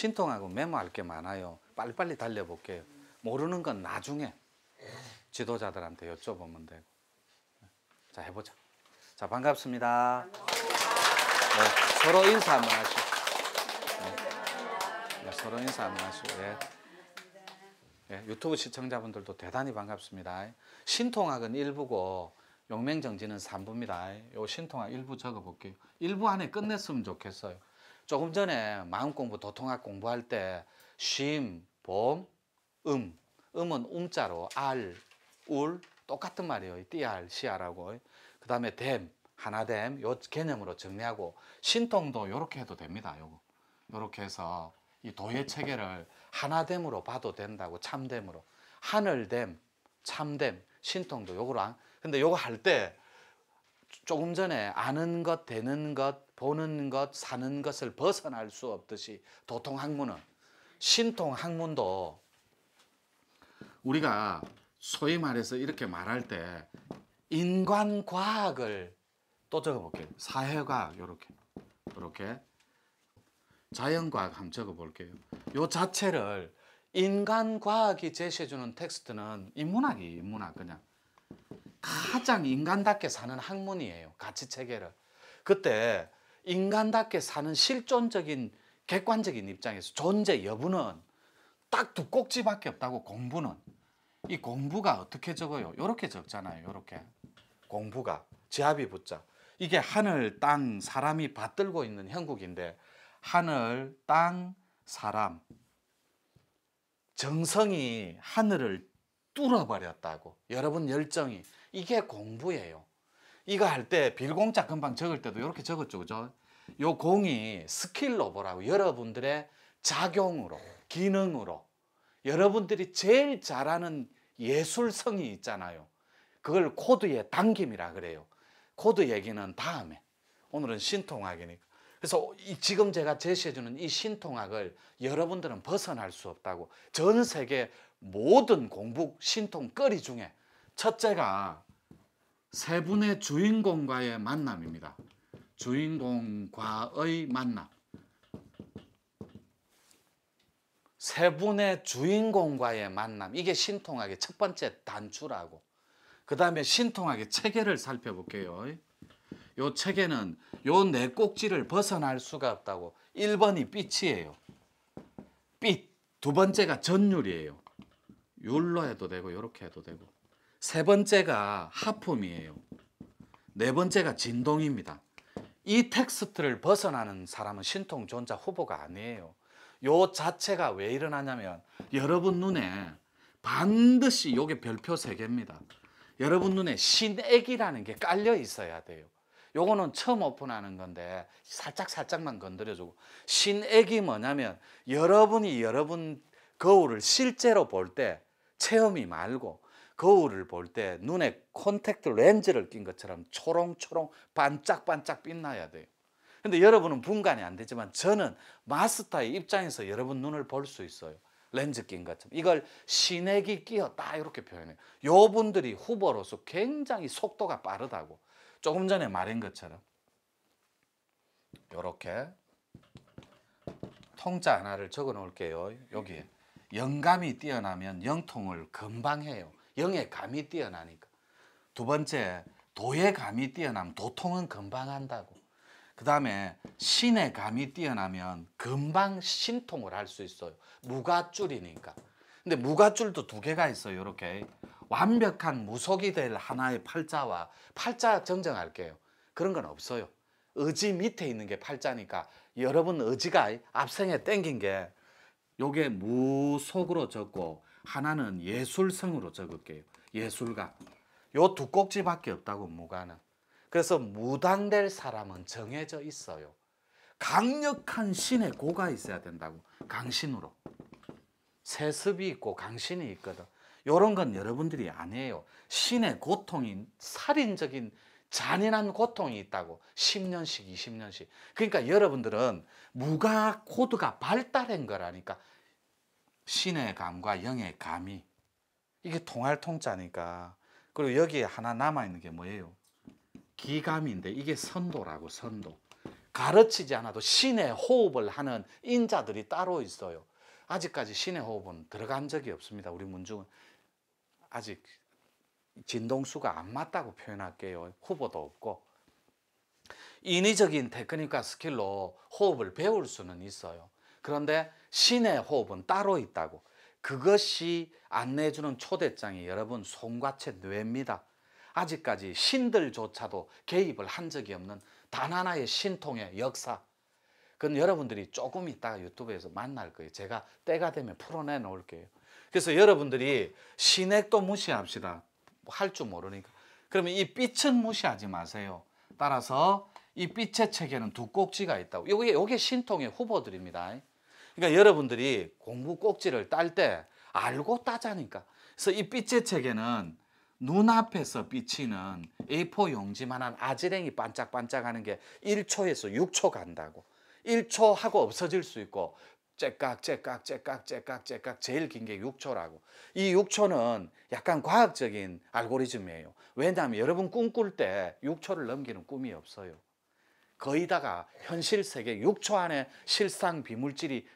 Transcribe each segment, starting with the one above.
신통하고 메모할 게 많아요. 빨리빨리 달려볼게요. 모르는 건 나중에 지도자들한테 여쭤보면 되고. 자, 해보자. 자, 반갑습니다. 네, 서로 인사 한번 하시고. 네. 네, 서로 인사 한번 하시고. 네. 예. 네, 예, 유튜브 시청자분들도 대단히 반갑습니다. 신통학은 일부고 용맹정지는 3부입니다. 요 신통학 일부 적어볼게요. 일부 안에 끝냈으면 좋겠어요. 조금 전에 마음 공부, 도통학 공부할 때 쉼, 봄, 음. 음은 음자로 알, 울 똑같은 말이에요. 띠알, 시알하고. 그 다음에 댐, 하나됨 요 개념으로 정리하고 신통도 이렇게 해도 됩니다. 요거 요렇게 해서 이 도의 체계를 하나됨으로 봐도 된다고 참됨으로 하늘됨 참됨 신통도 요거랑 근데 요거 할 때 조금 전에 아는 것 되는 것 보는 것, 사는 것을 벗어날 수 없듯이 도통 학문은 신통 학문도 우리가 소위 말해서 이렇게 말할 때 인간 과학을 또 적어볼게요. 사회과학 이렇게 요렇게 자연과학 한번 적어볼게요. 요 자체를 인간과학이 제시해주는 텍스트는 인문학이 인문학 그냥 가장 인간답게 사는 학문이에요. 가치체계를. 그때 인간답게 사는 실존적인 객관적인 입장에서 존재 여부는 딱 두 꼭지밖에 없다고 공부는 이 공부가 어떻게 적어요? 이렇게 적잖아요. 이렇게 공부가 지압이 붙자 이게 하늘, 땅, 사람이 받들고 있는 형국인데 하늘, 땅, 사람 정성이 하늘을 뚫어버렸다고 여러분 열정이 이게 공부예요. 이거 할 때 빌공자 금방 적을 때도 이렇게 적었죠. 그죠? 요 공이 스킬로 보라고 여러분들의 작용으로, 기능으로 여러분들이 제일 잘하는 예술성이 있잖아요. 그걸 코드의 당김이라 그래요. 코드 얘기는 다음에. 오늘은 신통학이니까. 그래서 지금 제가 제시해주는 이 신통학을 여러분들은 벗어날 수 없다고 전 세계 모든 공부 신통거리 중에 첫째가 세 분의 주인공과의 만남입니다. 주인공과의 만남. 세 분의 주인공과의 만남. 이게 신통학의 첫 번째 단추라고. 그 다음에 신통학의 체계를 살펴볼게요. 요 체계는 요네 꼭지를 벗어날 수가 없다고. 1번이 빛이에요. 빛. 두 번째가 전율이에요. 율로 해도 되고 이렇게 해도 되고. 세 번째가 하품이에요. 네 번째가 진동입니다. 이 텍스트를 벗어나는 사람은 신통존자 후보가 아니에요. 요 자체가 왜 일어나냐면 여러분 눈에 반드시 요게 별표 세 개입니다. 여러분 눈에 신액이라는 게 깔려 있어야 돼요. 요거는 처음 오픈하는 건데 살짝 살짝만 건드려주고 신액이 뭐냐면 여러분이 여러분 거울을 실제로 볼 때 체험이 말고 거울을 볼 때 눈에 콘택트 렌즈를 낀 것처럼 초롱초롱 반짝반짝 빛나야 돼요. 근데 여러분은 분간이 안 되지만 저는 마스터의 입장에서 여러분 눈을 볼 수 있어요. 렌즈 낀 것처럼. 이걸 신액이 끼었다 이렇게 표현해요. 요 분들이 후보로서 굉장히 속도가 빠르다고. 조금 전에 말한 것처럼 요렇게 통자 하나를 적어 놓을게요. 여기에 영감이 뛰어나면 영통을 금방 해요. 영의 감이 뛰어나니까. 두 번째, 도의 감이 뛰어나면 도통은 금방 한다고. 그 다음에 신의 감이 뛰어나면 금방 신통을 할 수 있어요. 무가줄이니까. 근데 무가줄도 두 개가 있어요. 이렇게 완벽한 무속이 될 하나의 팔자와 팔자 정정할게요. 그런 건 없어요. 의지 밑에 있는 게 팔자니까 여러분 의지가 앞생에 땡긴 게 요게 무속으로 적고 하나는 예술성으로 적을게요. 예술가. 요 두 꼭지밖에 없다고 무가는. 그래서 무단될 사람은 정해져 있어요. 강력한 신의 고가 있어야 된다고. 강신으로. 세습이 있고 강신이 있거든. 요런 건 여러분들이 아니에요. 신의 고통인 살인적인 잔인한 고통이 있다고 10년씩 20년씩 그러니까 여러분들은 무가 코드가 발달한 거라니까 신의 감과 영의 감이 이게 통할 통짜니까 그리고 여기에 하나 남아 있는 게 뭐예요? 기감인데 이게 선도라고 선도. 가르치지 않아도 신의 호흡을 하는 인자들이 따로 있어요. 아직까지 신의 호흡은 들어간 적이 없습니다. 우리 문중은 아직 진동수가 안 맞다고 표현할게요. 후보도 없고 인위적인 테크닉과 스킬로 호흡을 배울 수는 있어요. 그런데 신의 호흡은 따로 있다고. 그것이 안내해주는 초대장이 여러분 손과채 뇌입니다. 아직까지 신들조차도 개입을 한 적이 없는 단 하나의 신통의 역사. 그건 여러분들이 조금 있다가 유튜브에서 만날 거예요. 제가 때가 되면 풀어내 놓을게요. 그래서 여러분들이 신액도 무시합시다. 할 줄 모르니까. 그러면 이 빛은 무시하지 마세요. 따라서 이 빛의 체계는두 꼭지가 있다고. 요게, 요게 신통의 후보들입니다. 그러니까 여러분들이 공부 꼭지를 딸 때 알고 따자니까. 그래서 이 빛의 책에는 눈앞에서 비치는 A4 용지만한 아지랭이 반짝반짝하는 게 1초에서 6초 간다고. 1초 하고 없어질 수 있고 째깍 째깍 째깍 째깍 째깍 제일 긴 게 6초라고. 이 6초는 약간 과학적인 알고리즘이에요. 왜냐하면 여러분 꿈꿀 때 6초를 넘기는 꿈이 없어요. 거의 다가 현실 세계 6초 안에 실상 비물질이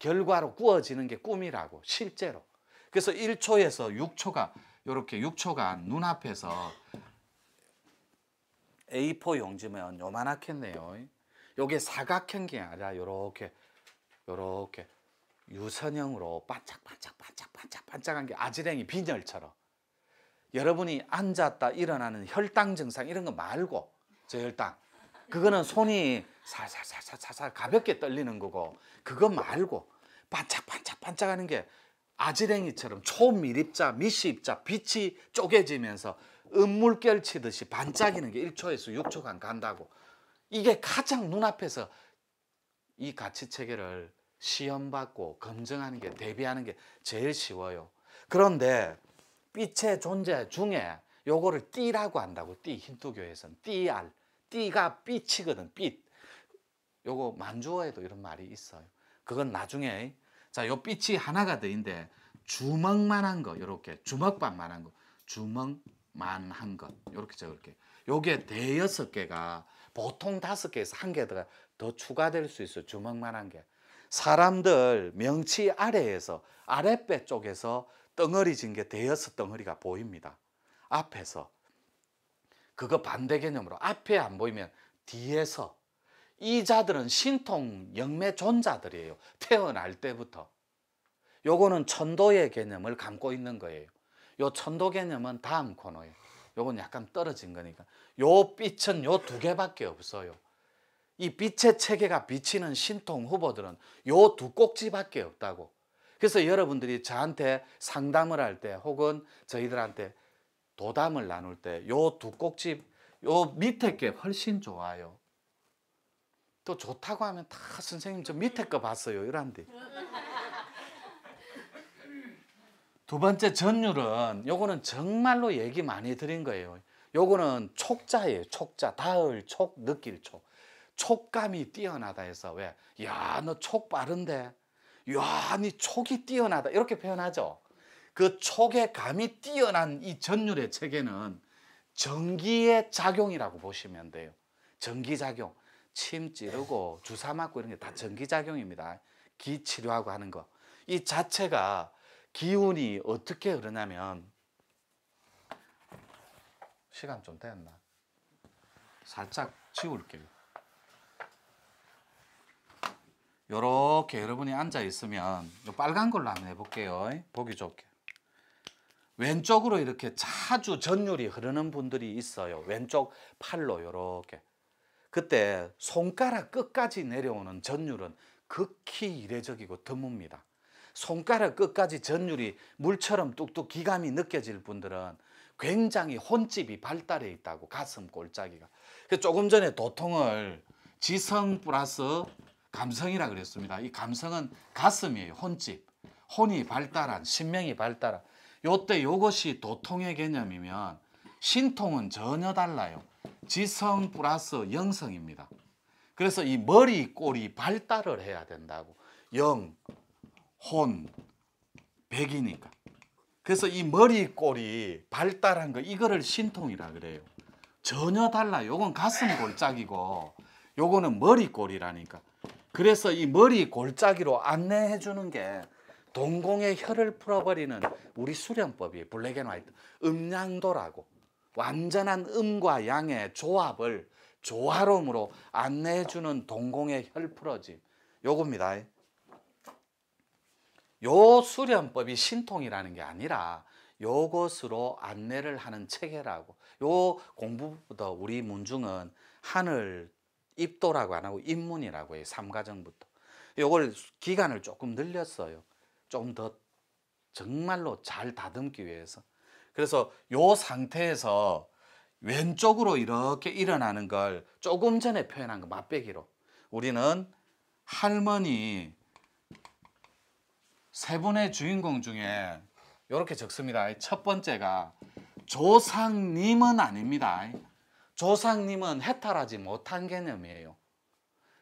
결과로 꾸어지는 게 꿈이라고 실제로. 그래서 1초에서 6초가 이렇게 6초가 눈앞에서 A4 용지면 요만하겠네요. 요게 사각형게 아니라 요렇게 요렇게 유선형으로 반짝반짝 반짝 반짝 반짝한 게 아지랭이 빈혈처럼 여러분이 앉았다 일어나는 혈당 증상 이런 거 말고 저혈당 그거는 손이 살살살살살 가볍게 떨리는 거고 그거 말고 반짝반짝반짝하는 게 아지랭이처럼 초미립자 미시입자, 빛이 쪼개지면서 음물결 치듯이 반짝이는 게 1초에서 6초간 간다고 이게 가장 눈앞에서 이 가치체계를 시험받고 검증하는 게 대비하는 게 제일 쉬워요 그런데 빛의 존재 중에 요거를 띠라고 한다고 띠 힌두교에서는 띠알 띠가 빛이거든 빛 요거 만주어에도 이런 말이 있어요. 그건 나중에 자, 요 빛이 하나가 되인데 주먹만한 거 요렇게 주먹밥만한 거 주먹만한 것 요렇게 적을게. 요게 대여섯 개가 보통 다섯 개에서 한 개가 더 추가될 수 있어. 주먹만한 게. 사람들 명치 아래에서 아랫배 쪽에서 덩어리 진게 대여섯 덩어리가 보입니다. 앞에서 그거 반대 개념으로 앞에 안 보이면 뒤에서 이 자들은 신통 영매 존자들이에요. 태어날 때부터. 요거는 천도의 개념을 감고 있는 거예요. 요 천도 개념은 다음 코너에요 요건 약간 떨어진 거니까. 요 빛은 요 두 개밖에 없어요. 이 빛의 체계가 비치는 신통 후보들은 요 두 꼭지밖에 없다고. 그래서 여러분들이 저한테 상담을 할 때 혹은 저희들한테 도담을 나눌 때 요 두 꼭지 요 밑에 게 훨씬 좋아요. 또 좋다고 하면 다 선생님 저 밑에 거 봤어요 이런데 두 번째 전율은 요거는 정말로 얘기 많이 드린 거예요 요거는 촉자예요 촉자 다을 촉 느낄 촉 촉감이 뛰어나다 해서 왜야 너 촉 빠른데 야니 촉이 뛰어나다 이렇게 표현하죠 그 촉의 감이 뛰어난 이 전율의 체계는 전기의 작용이라고 보시면 돼요 전기작용 침 찌르고 주사 맞고 이런 게 다 전기작용입니다. 기 치료하고 하는 거. 이 자체가 기운이 어떻게 흐르냐면 시간 좀 되었나? 살짝 치울게요. 요렇게 여러분이 앉아 있으면 빨간 걸로 한번 해볼게요. 보기 좋게. 왼쪽으로 이렇게 자주 전율이 흐르는 분들이 있어요. 왼쪽 팔로 요렇게. 그때 손가락 끝까지 내려오는 전율은 극히 이례적이고 드뭅니다. 손가락 끝까지 전율이 물처럼 뚝뚝 기감이 느껴질 분들은 굉장히 혼집이 발달해 있다고 가슴 골짜기가 조금 전에 도통을 지성 플러스 감성이라 그랬습니다. 이 감성은 가슴이에요. 혼집. 혼이 발달한 신명이 발달한 요때 요것이 도통의 개념이면 신통은 전혀 달라요. 지성 플러스 영성입니다. 그래서 이 머리, 꼬리 발달을 해야 된다고. 영, 혼, 백이니까. 그래서 이 머리, 꼬리 발달한 거 이거를 신통이라 그래요. 전혀 달라요. 건 가슴 골짜기고 요거는 머리 꼬리라니까. 그래서 이 머리 골짜기로 안내해 주는 게 동공의 혀를 풀어버리는 우리 수련법이 블랙 앤 화이트 음양도라고 완전한 음과 양의 조합을 조화로움으로 안내해 주는 동공의 혈풀어짐. 요겁니다. 요 수련법이 신통이라는 게 아니라 요것으로 안내를 하는 체계라고. 요 공부부터 우리 문중은 하늘 입도라고 안 하고 입문이라고 해요. 삼가정부터. 요걸 기간을 조금 늘렸어요. 좀 더 정말로 잘 다듬기 위해서. 그래서 요 상태에서 왼쪽으로 이렇게 일어나는 걸 조금 전에 표현한 거맞배기로 우리는 할머니 세 분의 주인공 중에 이렇게 적습니다. 첫 번째가 조상님은 아닙니다. 조상님은 해탈하지 못한 개념이에요.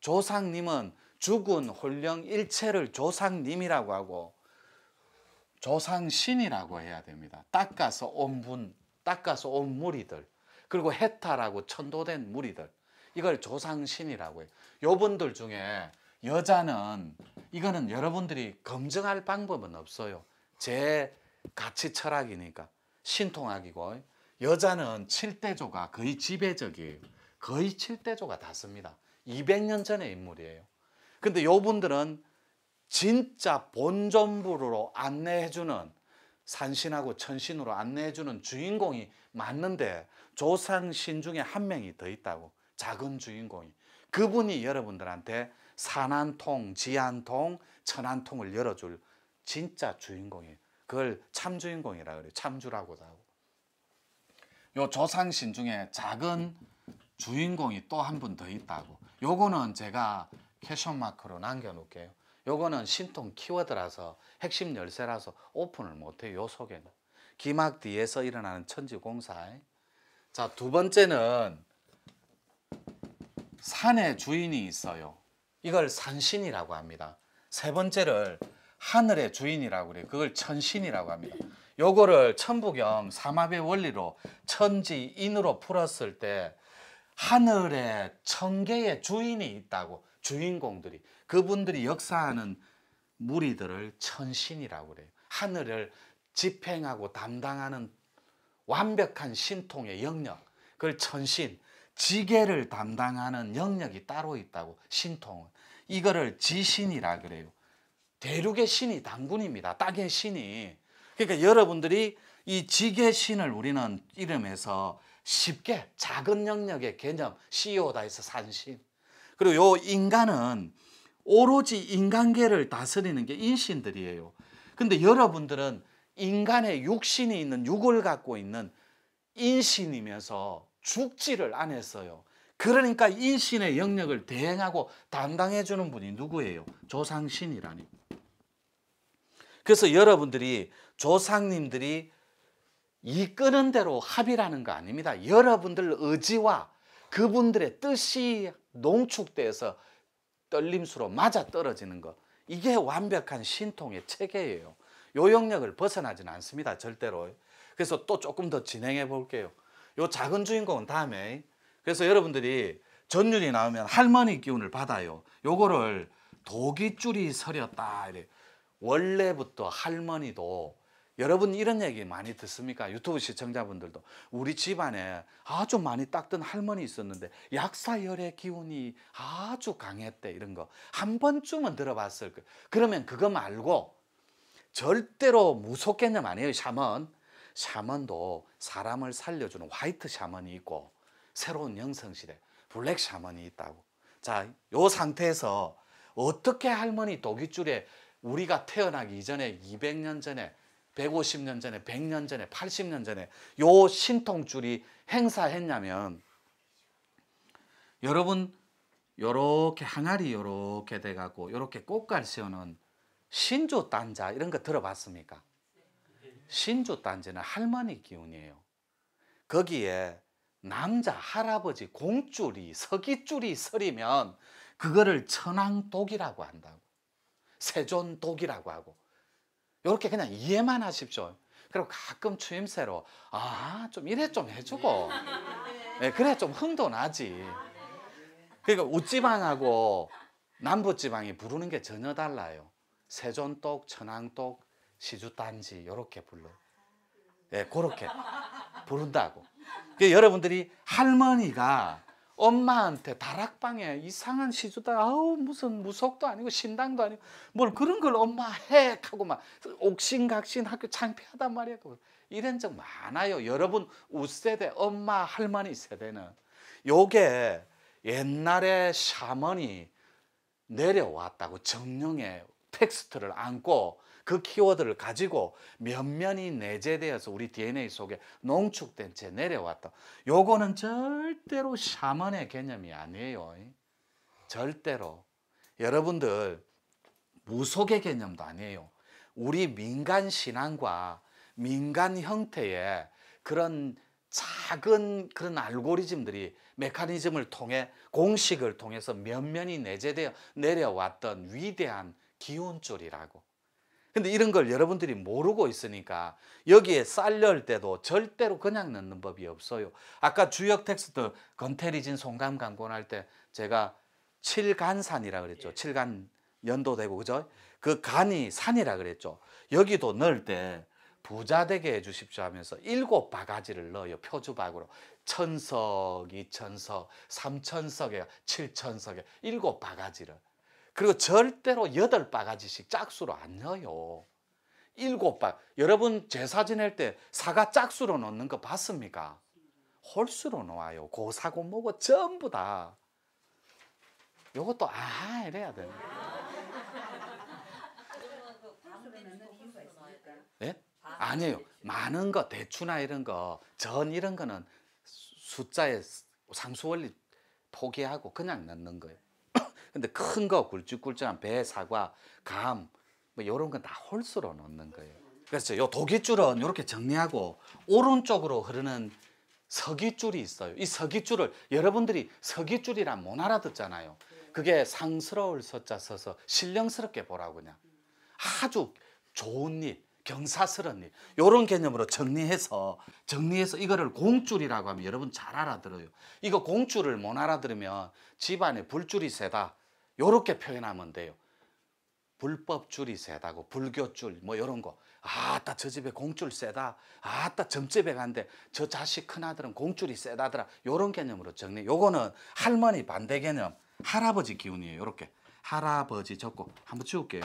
조상님은 죽은 혼령 일체를 조상님이라고 하고 조상신이라고 해야 됩니다. 닦아서 온 분, 닦아서 온 무리들, 그리고 해탈하고 천도된 무리들, 이걸 조상신이라고 해요. 요분들 중에 여자는 이거는 여러분들이 검증할 방법은 없어요. 제 가치 철학이니까 신통학이고 여자는 칠대조가 거의 지배적이에요. 거의 칠대조가 다 씁니다. 200년 전의 인물이에요. 근데 요분들은 진짜 본전부로 안내해주는 산신하고 천신으로 안내해주는 주인공이 맞는데 조상신 중에 한 명이 더 있다고 작은 주인공이 그분이 여러분들한테 산안통지안통천안통을 열어줄 진짜 주인공이 그걸 참주인공이라 그래요. 참주라고도 하고. 요 조상신 중에 작은 주인공이 또 한 분 더 있다고. 요거는 제가 캐션 마크로 남겨 놓을게요. 요거는 신통 키워드라서 핵심 열쇠라서 오픈을 못해요. 요 속에는. 기막 뒤에서 일어나는 천지공사. 자, 두 번째는 산의 주인이 있어요. 이걸 산신이라고 합니다. 세 번째를 하늘의 주인이라고 그래요. 그걸 천신이라고 합니다. 요거를 천부경 삼합의 원리로 천지인으로 풀었을 때 하늘에 천계의 주인이 있다고 주인공들이 그분들이 역사하는 무리들을 천신이라고 그래요. 하늘을 집행하고 담당하는 완벽한 신통의 영역 그걸 천신 지계를 담당하는 영역이 따로 있다고 신통은 이거를 지신이라 그래요. 대륙의 신이 당군입니다. 땅의 신이. 그러니까 여러분들이 이 지계 신을 우리는 이름에서 쉽게 작은 영역의 개념 c e o 다해서 산신 그리고 요 인간은 오로지 인간계를 다스리는 게 인신들이에요. 근데 여러분들은 인간의 육신이 있는 육을 갖고 있는 인신이면서 죽지를 안 했어요. 그러니까 인신의 영역을 대행하고 담당해 주는 분이 누구예요? 조상신이라니. 그래서 여러분들이 조상님들이 이끄는 대로 합의라는 거 아닙니다. 여러분들 의지와 그분들의 뜻이 농축돼서 떨림수로 맞아 떨어지는 것. 이게 완벽한 신통의 체계예요. 요 영역을 벗어나진 않습니다. 절대로. 그래서 또 조금 더 진행해 볼게요. 요 작은 주인공은 다음에 그래서 여러분들이 전율이 나오면 할머니 기운을 받아요. 요거를 도기줄이 서렸다. 이래. 원래부터 할머니도 여러분 이런 얘기 많이 듣습니까? 유튜브 시청자분들도 우리 집안에 아주 많이 닦던 할머니 있었는데 약사열의 기운이 아주 강했대 이런 거 한 번쯤은 들어봤을 거예요. 그러면 그거 말고 절대로 무속 개념 아니에요 샤먼 샤먼도 사람을 살려주는 화이트 샤먼이 있고 새로운 영성시대 블랙 샤먼이 있다고 자요 상태에서 어떻게 할머니 독이줄에 우리가 태어나기 이전에 200년 전에 150년 전에, 100년 전에, 80년 전에 요 신통줄이 행사했냐면 여러분 요렇게 항아리 요렇게 돼 갖고 요렇게 꽃갈 씌우는 신조 단자 이런 거 들어봤습니까? 신조 단자는 할머니 기운이에요. 거기에 남자, 할아버지, 공줄이, 서기줄이 서리면 그거를 천왕독이라고 한다고. 세존독이라고 하고 이렇게 그냥 이해만 하십시오. 그리고 가끔 추임새로 아 좀 이래 좀 해주고 네, 예, 그래 좀 흥도 나지. 그러니까 웃지방하고 남부지방이 부르는 게 전혀 달라요. 세존독, 천왕독, 시주단지 이렇게 불러. 예, 네, 그렇게 부른다고. 그러니까 여러분들이 할머니가 엄마한테 다락방에 이상한 시주다 아우 무슨 무속도 아니고 신당도 아니고 뭘 그런 걸 엄마 해 하고 막 옥신각신 학교 창피하단 말이야 이런 적 많아요 여러분 우세대 엄마 할머니 세대는 요게 옛날에 샤머니 내려왔다고 정령의 텍스트를 안고 그 키워드를 가지고 면면이 내재되어서 우리 DNA 속에 농축된 채내려왔던 요거는 절대로 샤먼의 개념이 아니에요. 절대로. 여러분들 무속의 개념도 아니에요. 우리 민간 신앙과 민간 형태의 그런 작은 그런 알고리즘들이 메커니즘을 통해 공식을 통해서 면면이 내재되어 내려왔던 위대한 기운줄이라고 근데 이런 걸 여러분들이 모르고 있으니까 여기에 쌀 넣을 때도 절대로 그냥 넣는 법이 없어요. 아까 주역 텍스트 건태리진 송감 강권할 때 제가 칠간산이라 그랬죠. 예. 칠간 연도 되고 그죠? 그 간이 산이라 그랬죠. 여기도 넣을 때 부자 되게 해 주십시오 하면서 일곱 바가지를 넣어요. 표주박으로. 천석, 이천석, 삼천석에 칠천석에 일곱 바가지를. 그리고 절대로 여덟 바가지씩 짝수로 안 넣어요. 일곱 바 여러분 제사 지낼 때 사과 짝수로 넣는 거 봤습니까? 홀수로 놓아요. 고사고 그 먹어 전부 다. 요것도 아 이래야 되네. 네? 예? 아니에요. 많은 거 대추나 이런 거 전 이런 거는 숫자의 상수 원리 포기하고 그냥 넣는 거예요. 근데 큰 거 굵직굵직한 배, 사과, 감, 뭐 요런 건 다 홀수로 넣는 거예요. 그래서 요 도기줄은 이렇게 정리하고 오른쪽으로 흐르는 서기줄이 있어요. 이 서기줄을 여러분들이 서기줄이란 못 알아듣잖아요. 그게 상스러울 서자 써서 신령스럽게 보라고 그냥 아주 좋은 일, 경사스러운 일 이런 개념으로 정리해서 정리해서 이거를 공줄이라고 하면 여러분 잘 알아들어요. 이거 공줄을 못 알아들으면 집안에 불줄이 세다. 요렇게 표현하면 돼요. 불법줄이 세다고 불교줄 뭐 이런 거 아따 저 집에 공줄 세다 아따 점집에 간대 저 자식 큰아들은 공줄이 세다더라 요런 개념으로 정리 요거는 할머니 반대 개념 할아버지 기운이에요 요렇게 할아버지 적고 한번 지울게요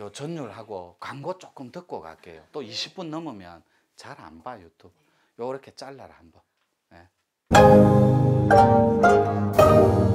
요 전율하고 광고 조금 듣고 갈게요 또 20분 넘으면 잘 안 봐 유튜브 요렇게 잘라라 한번 네.